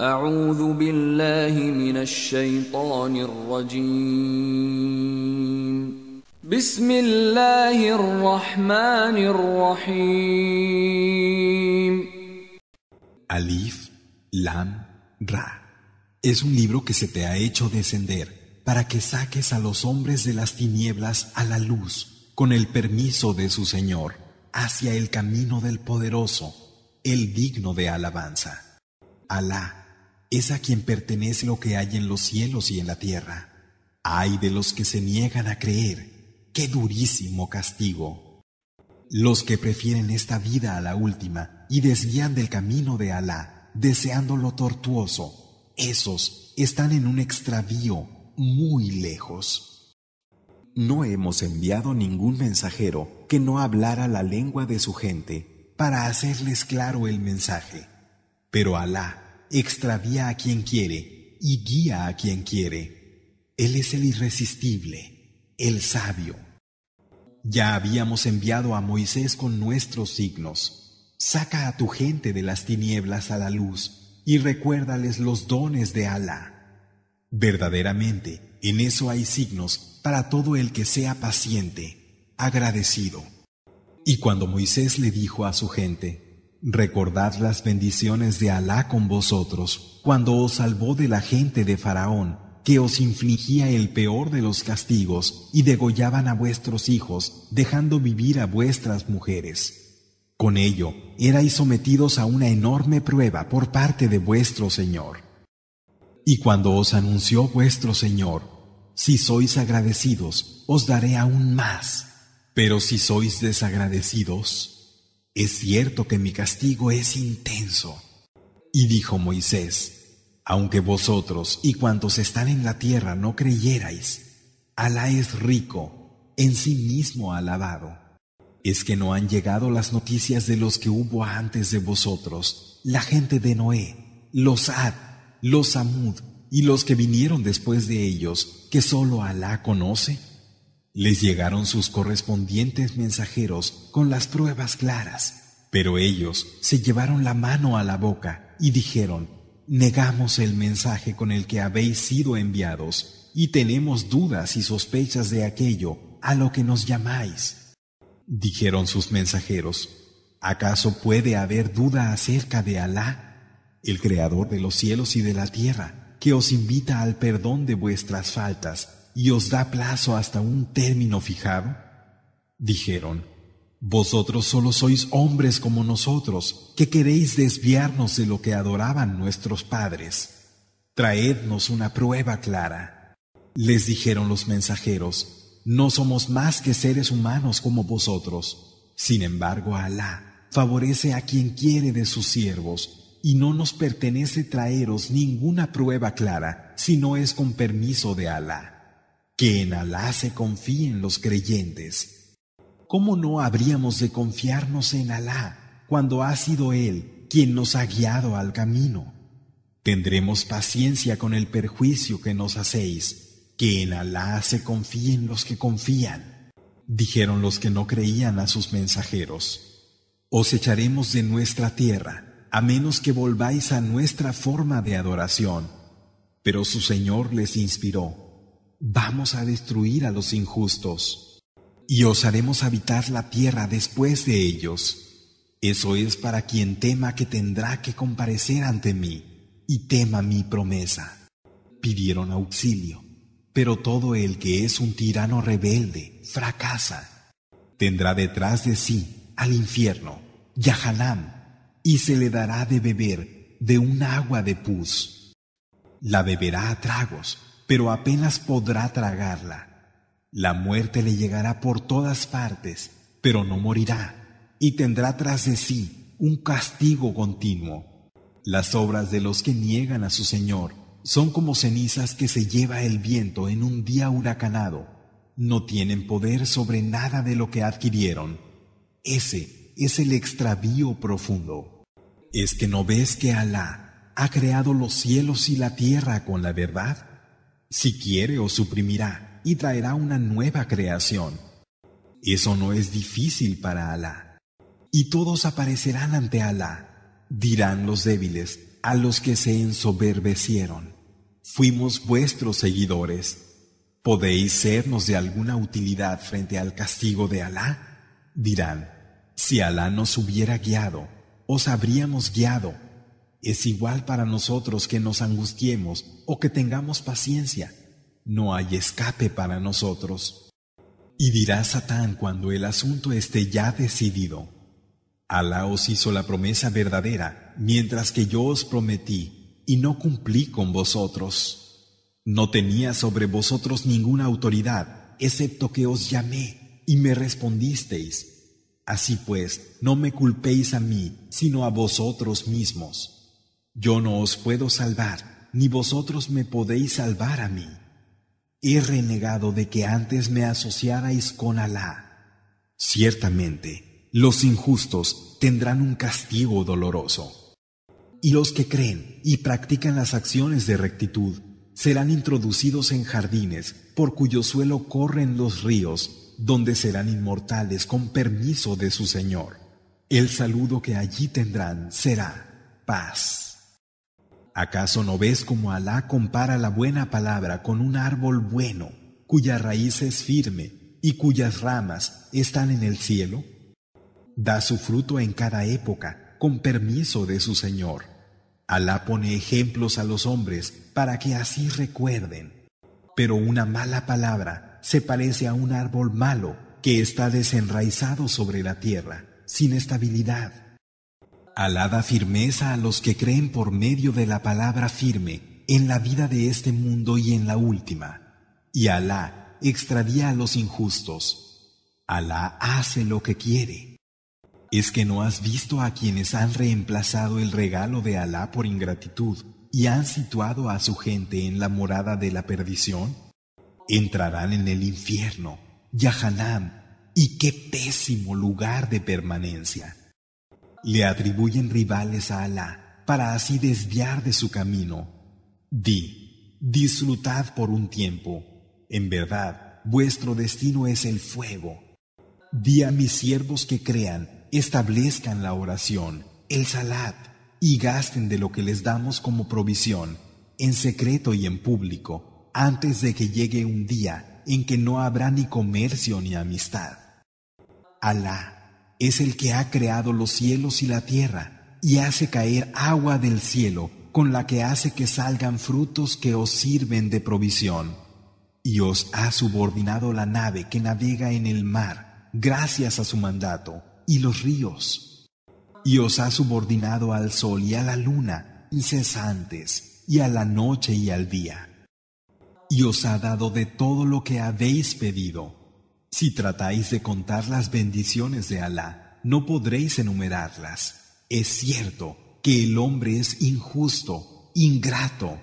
أعوذ بالله من الشيطان Alif Lam Ra Es un libro que se te ha hecho descender para que saques a los hombres de las tinieblas a la luz con el permiso de su Señor hacia el camino del poderoso, el digno de alabanza. Alá es a quien pertenece lo que hay en los cielos y en la tierra. Ay de los que se niegan a creer, qué durísimo castigo. Los que prefieren esta vida a la última y desvían del camino de Alá, deseando lo tortuoso, esos están en un extravío muy lejos. No hemos enviado ningún mensajero que no hablara la lengua de su gente para hacerles claro el mensaje, pero Alá extravía a quien quiere y guía a quien quiere. Él es el irresistible, el sabio. Ya habíamos enviado a Moisés con nuestros signos. Saca a tu gente de las tinieblas a la luz y recuérdales los dones de Alá. Verdaderamente, en eso hay signos para todo el que sea paciente, agradecido. Y cuando Moisés le dijo a su gente, Recordad las bendiciones de Alá con vosotros cuando os salvó de la gente de Faraón, que os infligía el peor de los castigos y degollaban a vuestros hijos, dejando vivir a vuestras mujeres. Con ello, erais sometidos a una enorme prueba por parte de vuestro Señor. Y cuando os anunció vuestro Señor, si sois agradecidos, os daré aún más, pero si sois desagradecidos, es cierto que mi castigo es intenso. Y dijo Moisés, aunque vosotros y cuantos están en la tierra no creyerais, Alá es rico, en sí mismo alabado. Es que no han llegado las noticias de los que hubo antes de vosotros, la gente de Noé, los Ad, los Amud y los que vinieron después de ellos, que sólo Alá conoce. Les llegaron sus correspondientes mensajeros con las pruebas claras, pero ellos se llevaron la mano a la boca y dijeron, negamos el mensaje con el que habéis sido enviados y tenemos dudas y sospechas de aquello a lo que nos llamáis. Dijeron sus mensajeros, ¿acaso puede haber duda acerca de Alá, el Creador de los cielos y de la tierra, que os invita al perdón de vuestras faltas? y os da plazo hasta un término fijado? Dijeron, Vosotros solo sois hombres como nosotros, que queréis desviarnos de lo que adoraban nuestros padres. Traednos una prueba clara. Les dijeron los mensajeros, No somos más que seres humanos como vosotros. Sin embargo, Alá favorece a quien quiere de sus siervos, y no nos pertenece traeros ninguna prueba clara, si no es con permiso de Alá. Que en Alá se confíen los creyentes. ¿Cómo no habríamos de confiarnos en Alá cuando ha sido Él quien nos ha guiado al camino? Tendremos paciencia con el perjuicio que nos hacéis. Que en Alá se confíen los que confían. Dijeron los que no creían a sus mensajeros. Os echaremos de nuestra tierra, a menos que volváis a nuestra forma de adoración. Pero su Señor les inspiró vamos a destruir a los injustos y os haremos habitar la tierra después de ellos. Eso es para quien tema que tendrá que comparecer ante mí y tema mi promesa. Pidieron auxilio, pero todo el que es un tirano rebelde fracasa. Tendrá detrás de sí al infierno, Yahanam, y se le dará de beber de un agua de pus. La beberá a tragos pero apenas podrá tragarla. La muerte le llegará por todas partes, pero no morirá, y tendrá tras de sí un castigo continuo. Las obras de los que niegan a su Señor son como cenizas que se lleva el viento en un día huracanado. No tienen poder sobre nada de lo que adquirieron. Ese es el extravío profundo. ¿Es que no ves que Alá ha creado los cielos y la tierra con la verdad? Si quiere os suprimirá y traerá una nueva creación. Eso no es difícil para Alá. Y todos aparecerán ante Alá. Dirán los débiles a los que se ensoberbecieron. Fuimos vuestros seguidores. ¿Podéis sernos de alguna utilidad frente al castigo de Alá? Dirán, si Alá nos hubiera guiado, os habríamos guiado es igual para nosotros que nos angustiemos o que tengamos paciencia. No hay escape para nosotros. Y dirá Satán cuando el asunto esté ya decidido. Alá os hizo la promesa verdadera, mientras que yo os prometí, y no cumplí con vosotros. No tenía sobre vosotros ninguna autoridad, excepto que os llamé, y me respondisteis. Así pues, no me culpéis a mí, sino a vosotros mismos. Yo no os puedo salvar, ni vosotros me podéis salvar a mí. He renegado de que antes me asociarais con Alá. Ciertamente, los injustos tendrán un castigo doloroso. Y los que creen y practican las acciones de rectitud serán introducidos en jardines por cuyo suelo corren los ríos, donde serán inmortales con permiso de su Señor. El saludo que allí tendrán será paz. ¿Acaso no ves cómo Alá compara la buena palabra con un árbol bueno, cuya raíz es firme y cuyas ramas están en el cielo? Da su fruto en cada época, con permiso de su Señor. Alá pone ejemplos a los hombres para que así recuerden. Pero una mala palabra se parece a un árbol malo que está desenraizado sobre la tierra, sin estabilidad. Alá da firmeza a los que creen por medio de la palabra firme en la vida de este mundo y en la última. Y Alá extradía a los injustos. Alá hace lo que quiere. ¿Es que no has visto a quienes han reemplazado el regalo de Alá por ingratitud y han situado a su gente en la morada de la perdición? Entrarán en el infierno, Yahanam, y qué pésimo lugar de permanencia le atribuyen rivales a Alá para así desviar de su camino. Di, disfrutad por un tiempo. En verdad, vuestro destino es el fuego. Di a mis siervos que crean, establezcan la oración, el salat, y gasten de lo que les damos como provisión, en secreto y en público, antes de que llegue un día en que no habrá ni comercio ni amistad. Alá es el que ha creado los cielos y la tierra, y hace caer agua del cielo, con la que hace que salgan frutos que os sirven de provisión. Y os ha subordinado la nave que navega en el mar, gracias a su mandato, y los ríos. Y os ha subordinado al sol y a la luna, y incesantes, y a la noche y al día. Y os ha dado de todo lo que habéis pedido. Si tratáis de contar las bendiciones de Alá, no podréis enumerarlas. Es cierto que el hombre es injusto, ingrato.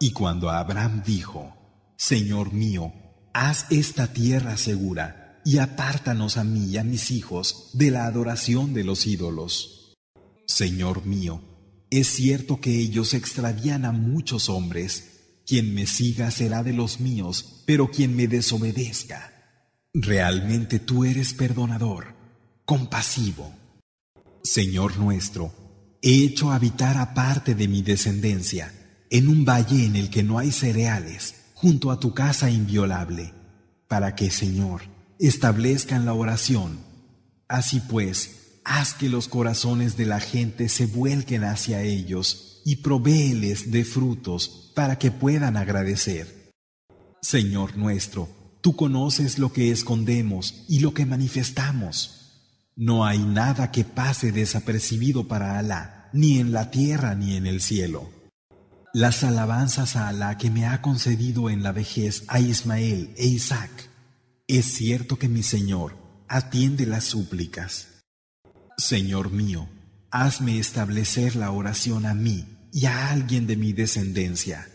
Y cuando Abraham dijo, Señor mío, haz esta tierra segura y apártanos a mí y a mis hijos de la adoración de los ídolos. Señor mío, es cierto que ellos extravían a muchos hombres. Quien me siga será de los míos, pero quien me desobedezca Realmente tú eres perdonador, compasivo. Señor nuestro, he hecho habitar aparte de mi descendencia, en un valle en el que no hay cereales, junto a tu casa inviolable, para que, Señor, establezcan la oración. Así pues, haz que los corazones de la gente se vuelquen hacia ellos y provéeles de frutos para que puedan agradecer. Señor nuestro, Tú conoces lo que escondemos y lo que manifestamos. No hay nada que pase desapercibido para Alá, ni en la tierra ni en el cielo. Las alabanzas a Alá que me ha concedido en la vejez a Ismael e Isaac. Es cierto que mi Señor atiende las súplicas. Señor mío, hazme establecer la oración a mí y a alguien de mi descendencia.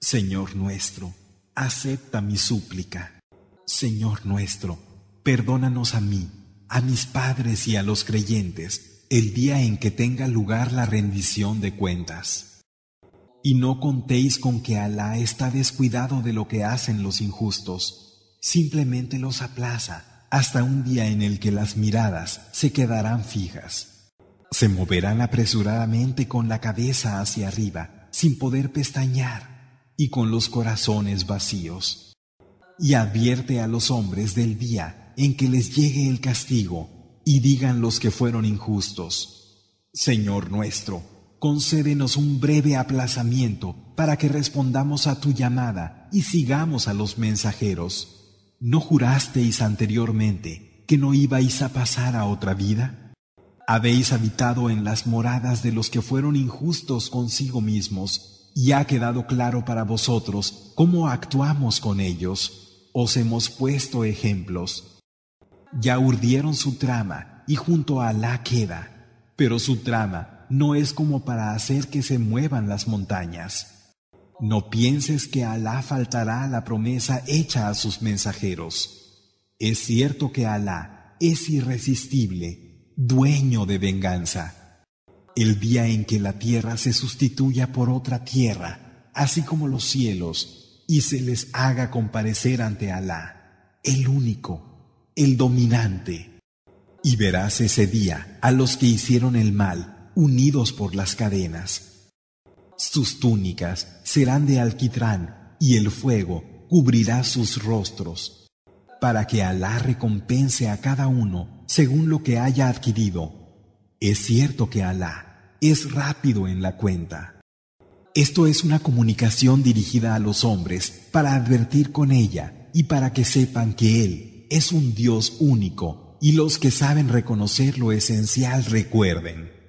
Señor nuestro, acepta mi súplica. Señor nuestro, perdónanos a mí, a mis padres y a los creyentes el día en que tenga lugar la rendición de cuentas. Y no contéis con que Alá está descuidado de lo que hacen los injustos, simplemente los aplaza hasta un día en el que las miradas se quedarán fijas. Se moverán apresuradamente con la cabeza hacia arriba, sin poder pestañear, y con los corazones vacíos y advierte a los hombres del día en que les llegue el castigo, y digan los que fueron injustos. Señor nuestro, concédenos un breve aplazamiento para que respondamos a tu llamada y sigamos a los mensajeros. ¿No jurasteis anteriormente que no ibais a pasar a otra vida? Habéis habitado en las moradas de los que fueron injustos consigo mismos y ha quedado claro para vosotros cómo actuamos con ellos. Os hemos puesto ejemplos. Ya urdieron su trama y junto a Alá queda. Pero su trama no es como para hacer que se muevan las montañas. No pienses que Alá faltará la promesa hecha a sus mensajeros. Es cierto que Alá es irresistible, dueño de venganza. El día en que la tierra se sustituya por otra tierra, así como los cielos, y se les haga comparecer ante Alá, el único, el dominante. Y verás ese día a los que hicieron el mal, unidos por las cadenas. Sus túnicas serán de alquitrán, y el fuego cubrirá sus rostros, para que Alá recompense a cada uno según lo que haya adquirido. Es cierto que Alá es rápido en la cuenta. Esto es una comunicación dirigida a los hombres para advertir con ella y para que sepan que Él es un Dios único y los que saben reconocer lo esencial recuerden.